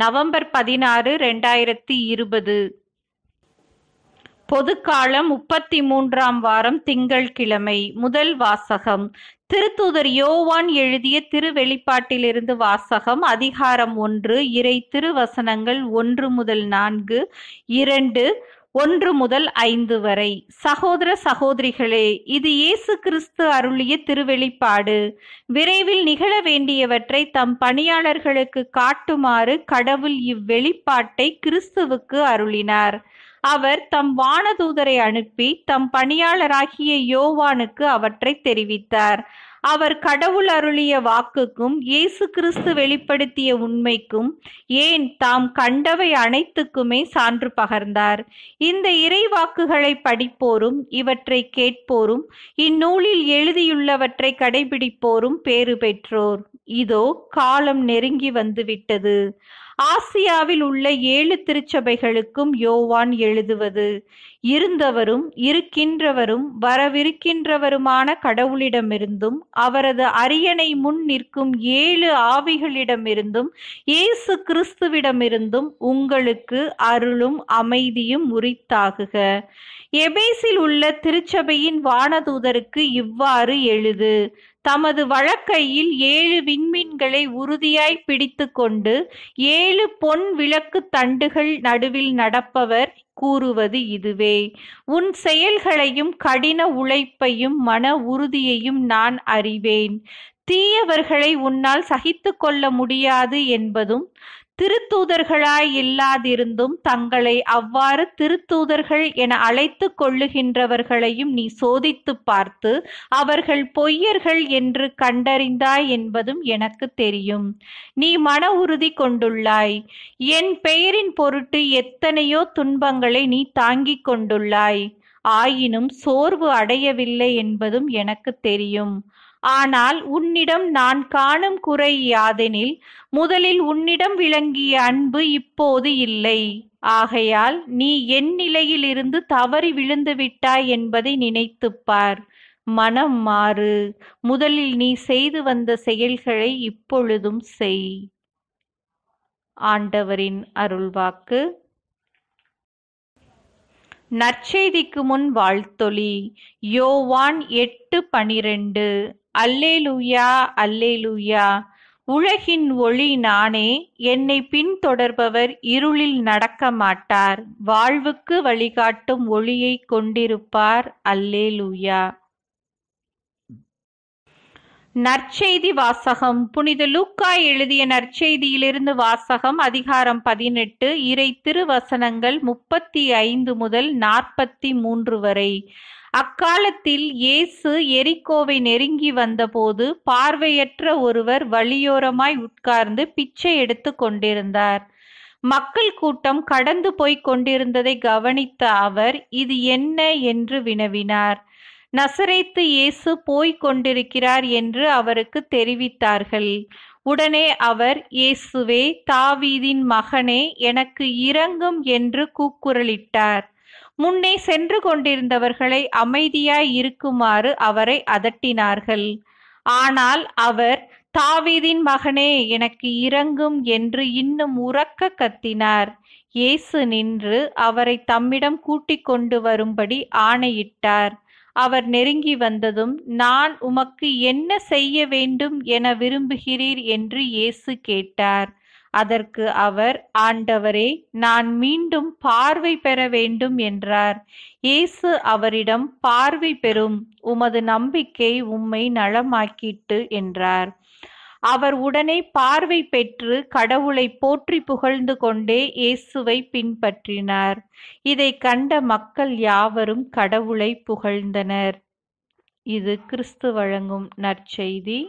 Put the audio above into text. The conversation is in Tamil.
நவம்பர் பதினாறு ரெண்டாயிரத்தி இருபது பொதுக்காலம் முப்பத்தி மூன்றாம் வாரம் திங்கள் கிழமை முதல் வாசகம் திருத்தூதர் யோவான் எழுதிய திருவெளிப்பாட்டிலிருந்து வாசகம் அதிகாரம் ஒன்று இறை திருவசனங்கள் ஒன்று முதல் நான்கு இரண்டு ஒன்று முதல் ஐந்து வரை சகோதர சகோதரிகளே இது இயேசு கிறிஸ்து அருளிய திருவெளிப்பாடு விரைவில் நிகழ வேண்டியவற்றை தம் பணியாளர்களுக்கு காட்டுமாறு கடவுள் இவ்வெளிப்பாட்டை கிறிஸ்துவுக்கு அருளினார் அவர் தம் வானதூதரை அனுப்பி தம் பணியாளராகிய யோவானுக்கு அவற்றை தெரிவித்தார் அவர் கடவுள் அருளிய வாக்குக்கும் இயேசு கிறிஸ்து வெளிப்படுத்திய உண்மைக்கும் ஏன் தாம் கண்டவை அனைத்துக்குமே சான்று பகர்ந்தார் இந்த வாக்குகளை படிப்போரும் இவற்றை கேட்போரும் இந்நூலில் எழுதியுள்ளவற்றை கடைபிடிப்போரும் பேறு பெற்றோர் இதோ காலம் நெருங்கி வந்துவிட்டது ஆசியாவில் உள்ள ஏழு திருச்சபைகளுக்கும் யோவான் எழுதுவது இருந்தவரும் இருக்கின்றவரும் வரவிருக்கின்றவருமான கடவுளிடமிருந்தும் அவரது அரியணை முன் நிற்கும் ஏழு ஆவிகளிடமிருந்தும் இயேசு கிறிஸ்துவிடமிருந்தும் உங்களுக்கு அருளும் அமைதியும் உரித்தாகுக எபேசில் உள்ள திருச்சபையின் வானதூதருக்கு இவ்வாறு எழுது தமது வழக்கையில் ஏழு விண்மீன்களை உறுதியாய் பிடித்துக்கொண்டு ஏழு பொன் விளக்கு தண்டுகள் நடுவில் நடப்பவர் கூறுவது இதுவே உன் செயல்களையும் கடின உழைப்பையும் மன உறுதியையும் நான் அறிவேன் தீயவர்களை உன்னால் சகித்து கொள்ள முடியாது என்பதும் திருத்தூதர்களாய் இல்லாதிருந்தும் தங்களை அவ்வாறு திருத்தூதர்கள் என அழைத்து கொள்ளுகின்றவர்களையும் நீ சோதித்து பார்த்து அவர்கள் பொய்யர்கள் என்று கண்டறிந்தாய் என்பதும் எனக்கு தெரியும் நீ மன உறுதி கொண்டுள்ளாய் என் பெயரின் பொருட்டு எத்தனையோ துன்பங்களை நீ தாங்கிக் கொண்டுள்ளாய் ஆயினும் சோர்வு அடையவில்லை என்பதும் எனக்கு தெரியும் ஆனால் உன்னிடம் நான் காணும் குறை யாதெனில் முதலில் உன்னிடம் விளங்கிய அன்பு இப்போது இல்லை ஆகையால் நீ என் நிலையிலிருந்து தவறி விழுந்து விட்டாய் என்பதை நினைத்துப்பார் மனம் மாறு முதலில் நீ செய்து வந்த செயல்களை இப்பொழுதும் செய் ஆண்டவரின் அருள்வாக்கு நற்செய்திக்கு முன் வாழ்த்தொளி யோவான் எட்டு பனிரெண்டு அல்லேலுயா அல்லேலுயா உலகின் ஒளி நானே என்னை பின்தொடர்பவர் இருளில் நடக்க மாட்டார் வாழ்வுக்கு வழிகாட்டும் ஒளியை கொண்டிருப்பார் அல்லேலுயா நற்செய்தி வாசகம் புனித லூக்கா எழுதிய நற்செய்தியிலிருந்து வாசகம் அதிகாரம் பதினெட்டு இறை திருவசனங்கள் முப்பத்தி ஐந்து முதல் நாற்பத்தி மூன்று வரை அக்காலத்தில் இயேசு எரிக்கோவை நெருங்கி வந்தபோது பார்வையற்ற ஒருவர் வழியோரமாய் உட்கார்ந்து பிச்சை எடுத்து கொண்டிருந்தார் மக்கள் கூட்டம் கடந்து போய்க் கொண்டிருந்ததை கவனித்த அவர் இது என்ன என்று வினவினார் நசரைத்து இயேசு போய்க் கொண்டிருக்கிறார் என்று அவருக்கு தெரிவித்தார்கள் உடனே அவர் இயேசுவே தாவீதின் மகனே எனக்கு இறங்கும் என்று கூக்குரலிட்டார் முன்னே சென்று கொண்டிருந்தவர்களை அமைதியாய் இருக்குமாறு அவரை அதட்டினார்கள் ஆனால் அவர் தாவீதின் மகனே எனக்கு இறங்கும் என்று இன்னும் உறக்க கத்தினார் இயேசு நின்று அவரை தம்மிடம் கூட்டிக் கொண்டு வரும்படி ஆணையிட்டார் அவர் நெருங்கி வந்ததும் நான் உமக்கு என்ன செய்ய வேண்டும் என விரும்புகிறீர் என்று இயேசு கேட்டார் அதற்கு அவர் ஆண்டவரே நான் மீண்டும் பார்வை பெற வேண்டும் என்றார் இயேசு அவரிடம் பார்வை பெறும் உமது நம்பிக்கை உம்மை நலமாக்கிட்டு என்றார் அவர் உடனே பார்வை பெற்று கடவுளை போற்றி புகழ்ந்து கொண்டே இயேசுவை பின்பற்றினார் இதை கண்ட மக்கள் யாவரும் கடவுளை புகழ்ந்தனர் இது கிறிஸ்து வழங்கும் நற்செய்தி